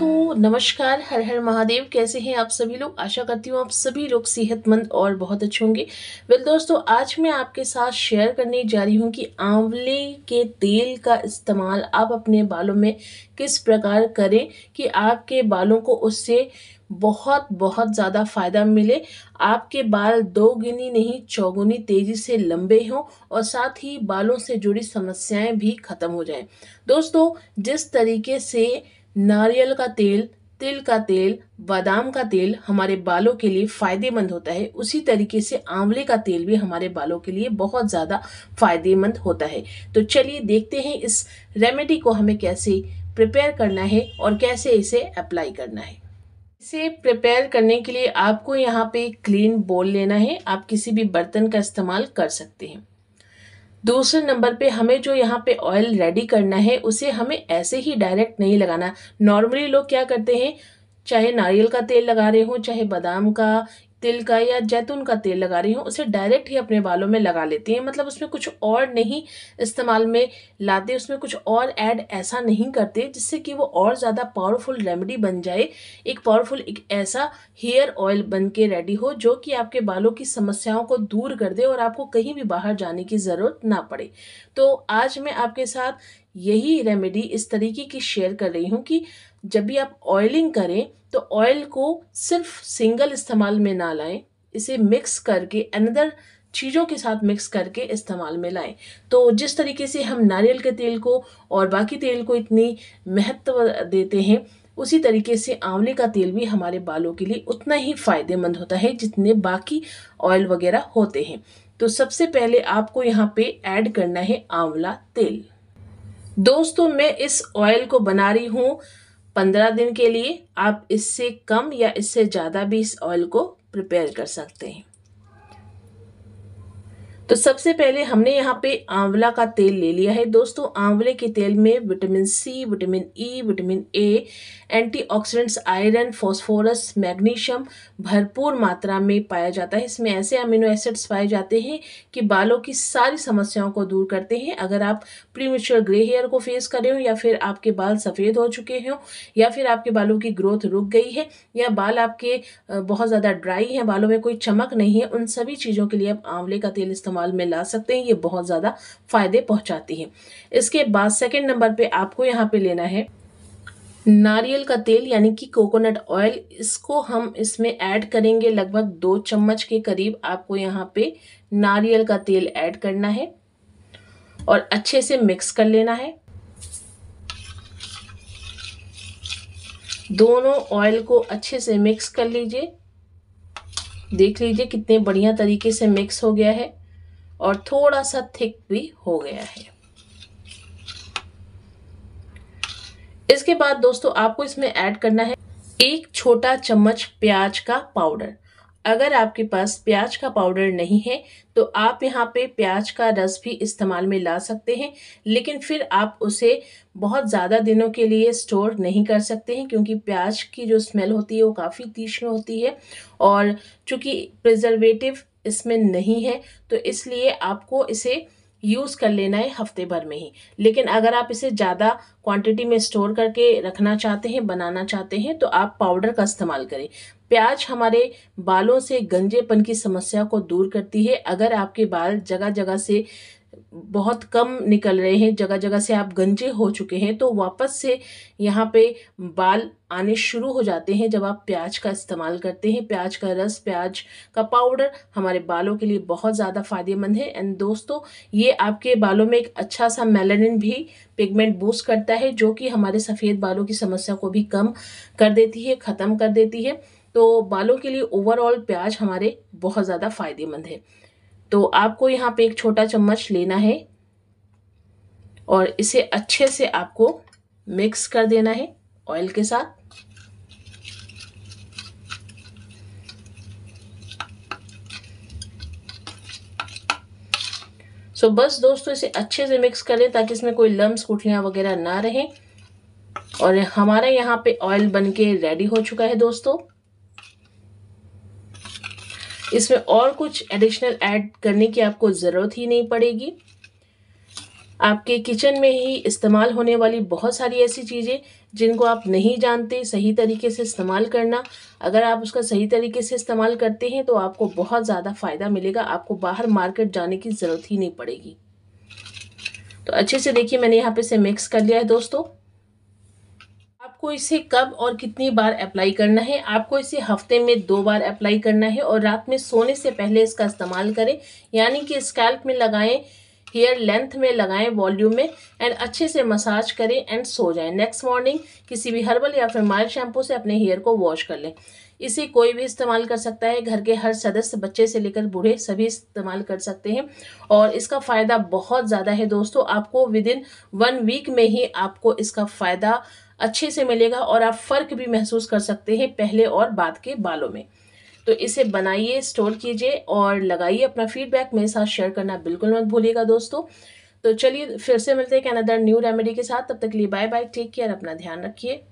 दोस्तों नमस्कार हर हर महादेव कैसे हैं आप सभी लोग आशा करती हूँ आप सभी लोग सेहतमंद और बहुत अच्छे होंगे वेल दोस्तों आज मैं आपके साथ शेयर करने जा रही हूँ कि आंवले के तेल का इस्तेमाल आप अपने बालों में किस प्रकार करें कि आपके बालों को उससे बहुत बहुत ज़्यादा फ़ायदा मिले आपके बाल दो नहीं चौगुनी तेज़ी से लंबे हों और साथ ही बालों से जुड़ी समस्याएं भी ख़त्म हो जाएं दोस्तों जिस तरीके से नारियल का तेल तिल का तेल बादाम का तेल हमारे बालों के लिए फ़ायदेमंद होता है उसी तरीके से आंवले का तेल भी हमारे बालों के लिए बहुत ज़्यादा फ़ायदेमंद होता है तो चलिए देखते हैं इस रेमेडी को हमें कैसे प्रिपेयर करना है और कैसे इसे अप्लाई करना है इसे प्रिपेयर करने के लिए आपको यहाँ पे क्लीन बोल लेना है आप किसी भी बर्तन का इस्तेमाल कर सकते हैं दूसरे नंबर पे हमें जो यहाँ पे ऑयल रेडी करना है उसे हमें ऐसे ही डायरेक्ट नहीं लगाना नॉर्मली लोग क्या करते हैं चाहे नारियल का तेल लगा रहे हों चाहे बादाम का तिल का या जैतून का तेल लगा रही हूँ उसे डायरेक्ट ही अपने बालों में लगा लेती हैं मतलब उसमें कुछ और नहीं इस्तेमाल में लाते उसमें कुछ और ऐड ऐसा नहीं करते जिससे कि वो और ज़्यादा पावरफुल रेमेडी बन जाए एक पावरफुल एक ऐसा हेयर ऑयल बन के रेडी हो जो कि आपके बालों की समस्याओं को दूर कर दे और आपको कहीं भी बाहर जाने की ज़रूरत ना पड़े तो आज मैं आपके साथ यही रेमेडी इस तरीके की शेयर कर रही हूँ कि जब भी आप ऑयलिंग करें तो ऑयल को सिर्फ सिंगल इस्तेमाल में ना लाएं इसे मिक्स करके अनदर चीज़ों के साथ मिक्स करके इस्तेमाल में लाएं तो जिस तरीके से हम नारियल के तेल को और बाकी तेल को इतनी महत्व देते हैं उसी तरीके से आंवले का तेल भी हमारे बालों के लिए उतना ही फ़ायदेमंद होता है जितने बाकी ऑयल वगैरह होते हैं तो सबसे पहले आपको यहाँ पे ऐड करना है आंवला तेल दोस्तों मैं इस ऑयल को बना रही हूँ पंद्रह दिन के लिए आप इससे कम या इससे ज़्यादा भी इस ऑयल को प्रिपेयर कर सकते हैं तो सबसे पहले हमने यहाँ पे आंवला का तेल ले लिया है दोस्तों आंवले के तेल में vitamin C vitamin E vitamin A antioxidants iron phosphorus magnesium भरपूर मात्रा में पाया जाता है इसमें ऐसे अमीनो एसिड्स पाए जाते हैं कि बालों की सारी समस्याओं को दूर करते हैं अगर आप प्रीमेच्योर ग्रे हेयर को फेस कर रहे हो या फिर आपके बाल सफ़ेद हो चुके हों या फिर आपके बालों की ग्रोथ रुक गई है या बाल आपके बहुत ज़्यादा ड्राई हैं बालों में कोई चमक नहीं है उन सभी चीज़ों के लिए आप आंवले का तेल इस्तेमाल इस्तेमाल में ला सकते हैं ये बहुत ज़्यादा फ़ायदे पहुँचाती है इसके बाद सेकेंड नंबर पर आपको यहाँ पर लेना है नारियल का तेल यानी कि कोकोनट ऑयल इसको हम इसमें ऐड करेंगे लगभग दो चम्मच के करीब आपको यहाँ पे नारियल का तेल ऐड करना है और अच्छे से मिक्स कर लेना है दोनों ऑयल को अच्छे से मिक्स कर लीजिए देख लीजिए कितने बढ़िया तरीके से मिक्स हो गया है और थोड़ा सा थिक भी हो गया है इसके बाद दोस्तों आपको इसमें ऐड करना है एक छोटा चम्मच प्याज का पाउडर अगर आपके पास प्याज का पाउडर नहीं है तो आप यहाँ पे प्याज का रस भी इस्तेमाल में ला सकते हैं लेकिन फिर आप उसे बहुत ज़्यादा दिनों के लिए स्टोर नहीं कर सकते हैं क्योंकि प्याज की जो स्मेल होती है वो काफ़ी तीक्ष्ण होती है और चूँकि प्रिजर्वेटिव इसमें नहीं है तो इसलिए आपको इसे यूज़ कर लेना है हफ्ते भर में ही लेकिन अगर आप इसे ज़्यादा क्वांटिटी में स्टोर करके रखना चाहते हैं बनाना चाहते हैं तो आप पाउडर का इस्तेमाल करें प्याज हमारे बालों से गंजेपन की समस्या को दूर करती है अगर आपके बाल जगह जगह से बहुत कम निकल रहे हैं जगह जगह से आप गंजे हो चुके हैं तो वापस से यहाँ पे बाल आने शुरू हो जाते हैं जब आप प्याज का इस्तेमाल करते हैं प्याज का रस प्याज का पाउडर हमारे बालों के लिए बहुत ज़्यादा फ़ायदेमंद है एंड दोस्तों ये आपके बालों में एक अच्छा सा मेलानिन भी पिगमेंट बूस्ट करता है जो कि हमारे सफ़ेद बालों की समस्या को भी कम कर देती है ख़त्म कर देती है तो बालों के लिए ओवरऑल प्याज हमारे बहुत ज़्यादा फ़ायदेमंद है तो आपको यहाँ पे एक छोटा चम्मच लेना है और इसे अच्छे से आपको मिक्स कर देना है ऑयल के साथ सो so, बस दोस्तों इसे अच्छे से मिक्स करें ताकि इसमें कोई लम्ब कुठलियाँ वगैरह ना रहें और हमारा यहाँ पे ऑयल बनके रेडी हो चुका है दोस्तों इसमें और कुछ एडिशनल ऐड करने की आपको ज़रूरत ही नहीं पड़ेगी आपके किचन में ही इस्तेमाल होने वाली बहुत सारी ऐसी चीज़ें जिनको आप नहीं जानते सही तरीके से इस्तेमाल करना अगर आप उसका सही तरीके से इस्तेमाल करते हैं तो आपको बहुत ज़्यादा फ़ायदा मिलेगा आपको बाहर मार्केट जाने की ज़रूरत ही नहीं पड़ेगी तो अच्छे से देखिए मैंने यहाँ पे से मिक्स कर लिया है दोस्तों आपको इसे कब और कितनी बार अप्लाई करना है आपको इसे हफ्ते में दो बार अप्लाई करना है और रात में सोने से पहले इसका इस्तेमाल करें यानी कि स्कैल्प में लगाएं हेयर लेंथ में लगाएं वॉल्यूम में एंड अच्छे से मसाज करें एंड सो जाएं नेक्स्ट मॉर्निंग किसी भी हर्बल या फिर माइल्ड शैम्पू से अपने हेयर को वॉश कर लें इसे कोई भी इस्तेमाल कर सकता है घर के हर सदस्य बच्चे से लेकर बूढ़े सभी इस्तेमाल कर सकते हैं और इसका फ़ायदा बहुत ज़्यादा है दोस्तों आपको विद इन वन वीक में ही आपको इसका फ़ायदा अच्छे से मिलेगा और आप फ़र्क भी महसूस कर सकते हैं पहले और बाद के बालों में तो इसे बनाइए स्टोर कीजिए और लगाइए अपना फीडबैक मेरे साथ शेयर करना बिल्कुल मत भूलिएगा दोस्तों तो चलिए फिर से मिलते हैं अनदर न्यू रेमेडी के साथ तब तक के लिए बाय बाय टेक केयर अपना ध्यान रखिए